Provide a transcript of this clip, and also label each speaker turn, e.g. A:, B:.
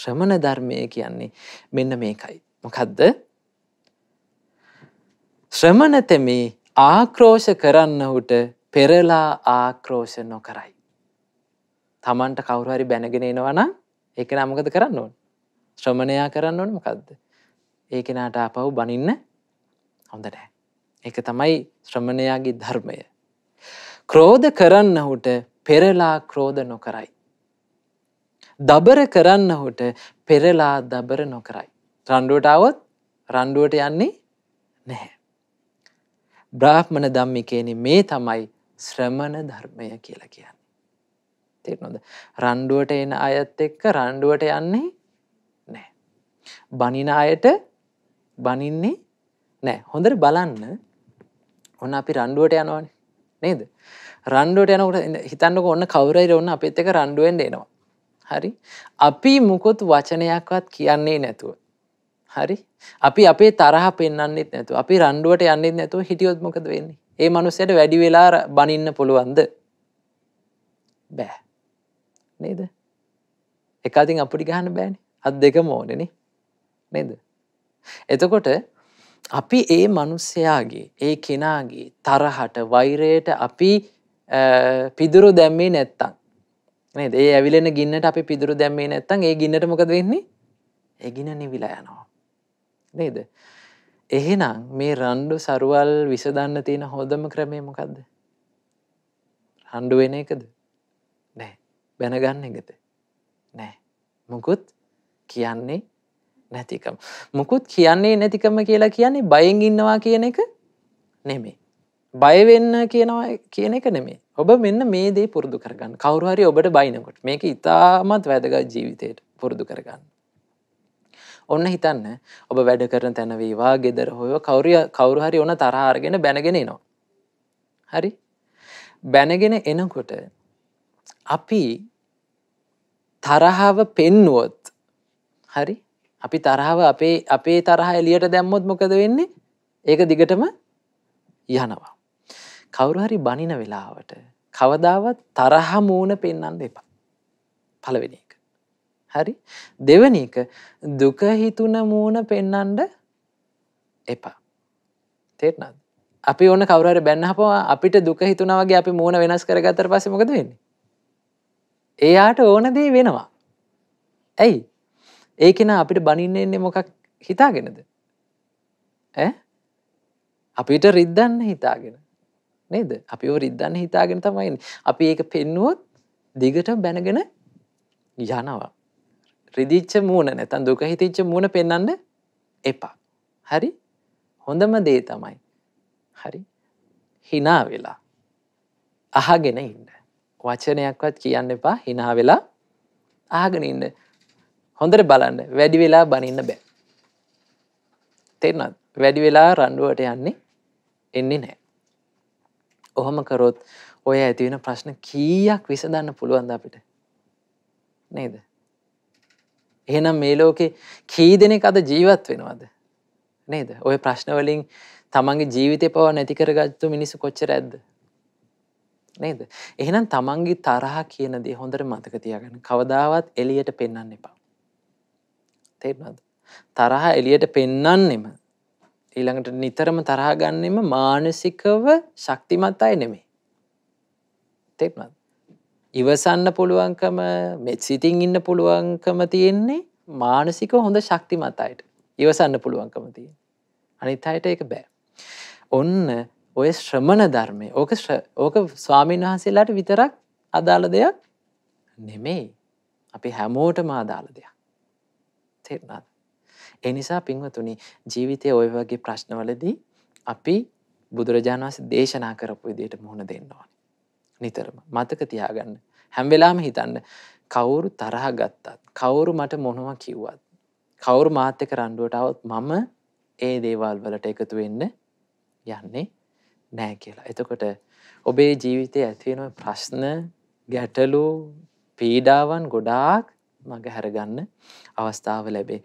A: ශ්‍රමණ ධර්මය කියන්නේ මෙන්න මේකයි. මොකක්ද ශ්‍රමණතෙමි ආක්‍රෝෂ කරන්නහුට පෙරලා ආක්‍රෝෂ නොකරයි. තමන්ට කවුරුහරි බැනගෙන එනවනම් ඒක නමකද කරන්න ඕන් ශ්‍රමණයා කරන්න ඕන මොකක්ද ඒකෙනට ආපව් බනින්න හොඳට එක තමයි ශ්‍රමණයාගේ ධර්මය. ක්‍රෝධ කරන්නහුට පෙරලා ක්‍රෝධ නොකරයි. දබර කරන්න හොට පෙරලා දබර නොකරයි. රණ්ඩුවටාවත් රණ්ඩුවට යන්නේ නැහැ. බ්‍රාහ්මණ දම්මිකේනි මේ තමයි ශ්‍රමණ ධර්මය කියලා කියන්න. තෙරනොද රණ්ඩුවට එන අයත් එක්ක රණ්ඩුවට යන්නේ නෑ. බනින අයට බනින්නේ නෑ හොඳට බලන්න ඔන්න අපි රණ්ඩුවට යනවන නේද. රණ්ඩුවට යනකට හිතන්නක ඔන්න කවුරයිර ඔන්න අපිත් එක රණ්ඩුවෙන්ට එනවා හරි අපි මුකුත් වචනයක්වත් කියන්නේ නැතුව හරි අපි අපේ තරහ පෙන්න්නෙත් නැතු අපි රණ්ඩුවට යන්නෙත් නැතුව හිටියොත්මකද වෙන්නේ ඒ මනුස්සයට වැඩි වෙලා බනින්න පුළුවන්ද බෑ නේද එකතින් අපිටි ගහන්න බෑන අත් දෙක මෝනෙන නේද එතකොට අපි ඒ මනුස්සයාගේ ඒ කෙනාගේ තරහට වෛරයට අපි පිදුරු දැම්මේ නැත්තං නේද? ඒ ඇවිලෙන ගින්නට අපි පිදුරු දැම්මේ නැත්නම් ඒ ගින්නට මොකද වෙන්නේ? ඒ ගින්න නිවිලා යනවා. නේද? එහෙනම් මේ රණ්ඩු සරුවල් විසඳන්න තියෙන හොඳම ක්‍රමය මොකද්ද? රණ්ඩු වෙන එකද? නෑ. බැනගන්න එකද? නෑ. මොකුත් කියන්නේ නැතිකම. මොකුත් කියන්නේ නැතිකම කියලා කියන්නේ බයෙන් ඉන්නවා කියන එක නෙමෙයි. බයවෙන්න කියනවා කියන එක නෙමේ ඔබ මෙන්න මේ දේ පුරුදු කරගන්න කවරුහරි ඔබට බයිනකොට මේක ඉතාමත් වැදගත් ජීවිතයට පුරුදු කරගන්න. ඔන්න හිතන්න ඔබ වැඩ කරන තැනවේවා ගෙදර හොය කවරිය කවරුහරි ඕන තරහාරගෙන බැනගෙන නවා. හරි බැනගෙන එනකොට අපි තරහාව පෙන්නුවොත් හරි අපි තරහාව අපේ අපේ තරහ එලියට දැම්මොත් මොකද වෙන්නේ ඒක දිගටම යනවා. කවුරු හරි බනින වෙලාවට කවදාවත් තරහ මූුණ පෙන්න්න දෙපා. පළවෙනි එක. හරි දෙවනි එක දුකහිතුන මූුණ පෙන්නන්ඩ එපා. තේටනද. අපි ඕන කවර බැන්නහපවා අපිට දුක හිතුනාවගේ අපි මූුණ වෙනස් කරගතර පසමකද වෙන්නේ. එයාට ඕන දේ වෙනවා. ඇයි ඒකෙන අපිට බනින්න එන්නේ මොකක් හිතාගෙනද. අපිට රිද්දන්න හිතාගෙන නේද අපි ඔ රිද්දන්න හිතාගෙන තමයින් අපි ඒක පෙන්නුවොත් දිගට බැනගෙන යනවා රිදිච්ච මූුණ නැතන් දුක හිතිච්ච මූුණ පෙන්නන්න එපා හරි හොඳම දේ තමයි හරි හිනා වෙලා අහගෙන ඉන්න වචනයක්වත් කියන්න එපා හිනා වෙලා ආගෙන ඉන්න හොඳට බලන්න වැඩි වෙලා බනින්න බෑ තෙරනත් වැඩි වෙලා රණ්ඩුවට යන්නේ එන්නේ නෑ ඔහොම කරොත් ඔය ඇතිවෙන ප්‍රශ්න කීයක් විසඳන්න පුළුවන්ද අපිට නේද එහෙනම් මේ ලෝකේ කී දෙනෙක් අද ජීවත් වෙනවද නේද ඔය ප්‍රශ්නවලින් තමන්ගේ ජීවිතය පව නැති කරගත්තු මිනිස්සු කොච්චර ඇද්ද නේද එහෙනම් තමන්ගේ තරහා කියන දේ හොඳට මතක තියාගන්න කවදාවත් එලියට පෙන්වන්න එපා තේරෙනවද තරහ එලියට පෙන්වන්නෙම ඊළඟට නිතරම තරහාගන්නෙම මානසිකව ශක්තිමත් අය නෙමේ. තෙක්නත්. ඉවසන්න පුළුවන්කම මෙත් සිතින් ඉන්න පුළුවන්කම තියෙන්නේ මානසික හොඳ ශක්තිමත් අයට ඉවසන්න පුළුවන්කම තිය. අනිත් අයට එක බෑ. ඔන්න ඔය ශ්‍රමණ ධර්මය ඕක ඕක ස්වාමීන් වහන්සේලාට විතරක් අදාළ දෙයක් නෙමෙයි. අපි හැමෝටම අදාළ දෙයක්. තෙරනත්. ඒ නිසා පින්වතුනි ජීවිතයේ ওই වගේ ප්‍රශ්නවලදී අපි බුදුරජාණන් වහන්සේ දේශනා කරපු විදිහට මුහුණ දෙන්න ඕනේ. නිතරම මතක තියාගන්න. හැම වෙලාවෙම හිතන්න කවුරු තරහ ගත්තත්, කවුරු මට මොනවා කිව්වත්, කවුරු මාත් එක්ක රණ්ඩුවට આવත් මම ඒ දේවල් වලට එකතු වෙන්න යන්නේ නෑ කියලා. එතකොට ඔබේ ජීවිතයේ ඇතිවෙන ප්‍රශ්න ගැටලු පීඩාවන් ගොඩාක් මඟ හැරගන්න අවස්ථාව ලැබේ.